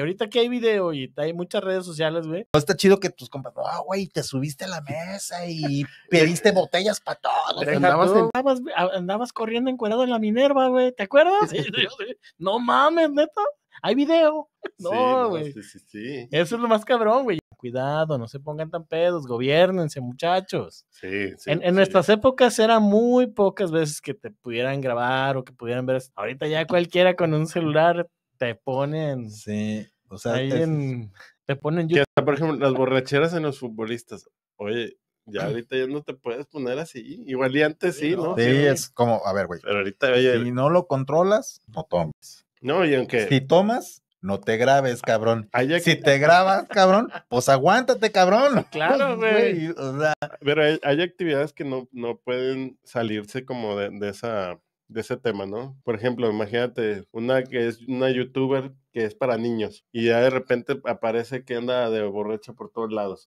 ahorita que hay video y hay muchas redes sociales, güey. No está chido que tus compas, ah, güey, te subiste a la mesa y pediste botellas para todos. Andabas, corriendo encuerado en la Minerva, güey, ¿te acuerdas? no mames, neta, hay video. No, güey. Sí, sí, sí, Eso es lo más cabrón, güey. Cuidado, no se pongan tan pedos, gobiernense, muchachos. Sí, sí. En, en nuestras épocas eran muy pocas veces que te pudieran grabar o que pudieran ver. Ahorita ya cualquiera con un celular te ponen. Sí. O sea, te ponen. Que hasta, por ejemplo, las borracheras en los futbolistas. Oye, ya ahorita ya no te puedes poner así. Igual y antes sí, ¿no? Sí, es como, a ver, güey. Pero ahorita, oye, si no lo controlas, no tomes. No, y aunque. Si tomas, no te grabes, ah, cabrón. Si te grabas, cabrón, pues aguántate, cabrón. Claro, güey. Pero hay, actividades que no, pueden salirse como de esa de ese tema, ¿no? Por ejemplo, imagínate una que es una youtuber que es para niños y ya de repente aparece que anda de borracha por todos lados.